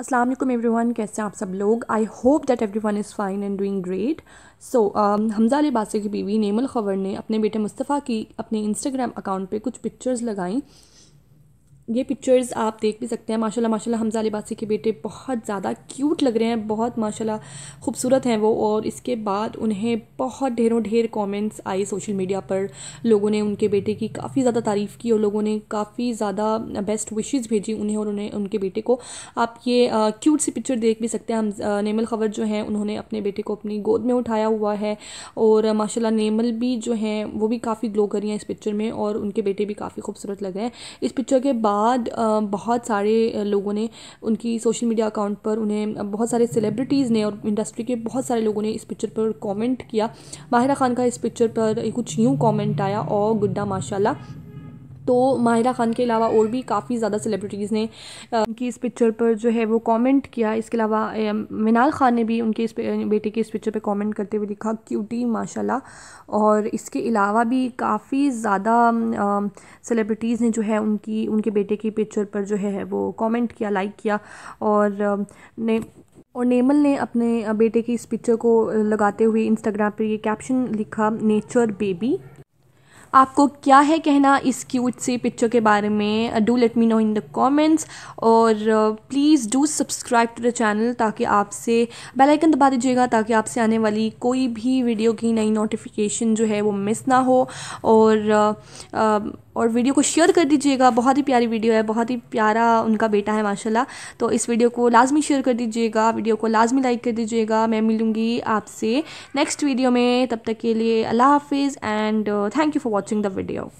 अस्सलाम वालेकुम एवरीवन कैसे हैं आप सब लोग I hope that everyone is fine and doing great so Hamza Ali की बीवी नेमल खबर ने अपने बेटे मुस्तफ़ा की अपने इंस्टाग्राम अकाउंट पे कुछ पिक्चर्स लगाई ये पिक्चर्स आप देख भी सकते हैं माशाल्लाह माशाल्लाह हमजा लिबासी के बेटे बहुत ज़्यादा क्यूट लग रहे हैं बहुत माशाल्लाह खूबसूरत हैं वो और इसके बाद उन्हें बहुत ढेरों ढेर कमेंट्स आए सोशल मीडिया पर लोगों ने उनके बेटे की काफ़ी ज़्यादा तारीफ़ की और लोगों ने काफ़ी ज़्यादा बेस्ट विशेज़ भेजी उन्हें और उन्हें उनके बेटे को आप ये क्यूट सी पिक्चर देख भी सकते हैं हम नेमल खबर जो हैं उन्होंने अपने बेटे को अपनी गोद में उठाया हुआ है और माशाला नेमल भी जो हैं वो भी काफ़ी ग्लो करी हैं इस पिक्चर में और उनके बेटे भी काफ़ी खूबसूरत लग रहे हैं इस पिक्चर के बाद बाद बहुत सारे लोगों ने उनकी सोशल मीडिया अकाउंट पर उन्हें बहुत सारे सेलिब्रिटीज़ ने और इंडस्ट्री के बहुत सारे लोगों ने इस पिक्चर पर कमेंट किया माहिरा खान का इस पिक्चर पर कुछ यूँ कमेंट आया और गुड्डा माशाल्लाह तो माहिरा खान के अलावा और भी काफ़ी ज़्यादा सेलिब्रिटीज़ ने उनकी इस पिक्चर पर जो है वो कमेंट किया इसके अलावा मिनाल खान ने भी उनके इस बेटे के इस पिक्चर पे कमेंट करते हुए लिखा क्यूटी माशाल्लाह और इसके अलावा भी काफ़ी ज़्यादा सेलिब्रिटीज़ ने जो है उनकी उनके बेटे की पिक्चर पर जो है वो कॉमेंट किया लाइक किया और ने और नेमल ने अपने बेटे की इस पिक्चर को लगाते हुए इंस्टाग्राम पर ये कैप्शन लिखा नेचर बेबी आपको क्या है कहना इस क्यूट सी पिक्चर के बारे में do let me know in the comments और please do subscribe to the channel ताकि आपसे बेलाइकन आइकन दबा दीजिएगा ताकि आपसे आने वाली कोई भी वीडियो की नई नोटिफिकेशन जो है वो मिस ना हो और uh, uh, और वीडियो को शेयर कर दीजिएगा बहुत ही प्यारी वीडियो है बहुत ही प्यारा उनका बेटा है माशाल्लाह तो इस वीडियो को लाजमी शेयर कर दीजिएगा वीडियो को लाजमी लाइक कर दीजिएगा मैं मिलूंगी आपसे नेक्स्ट वीडियो में तब तक के लिए अल्लाह हाफिज़ and thank you for watching the video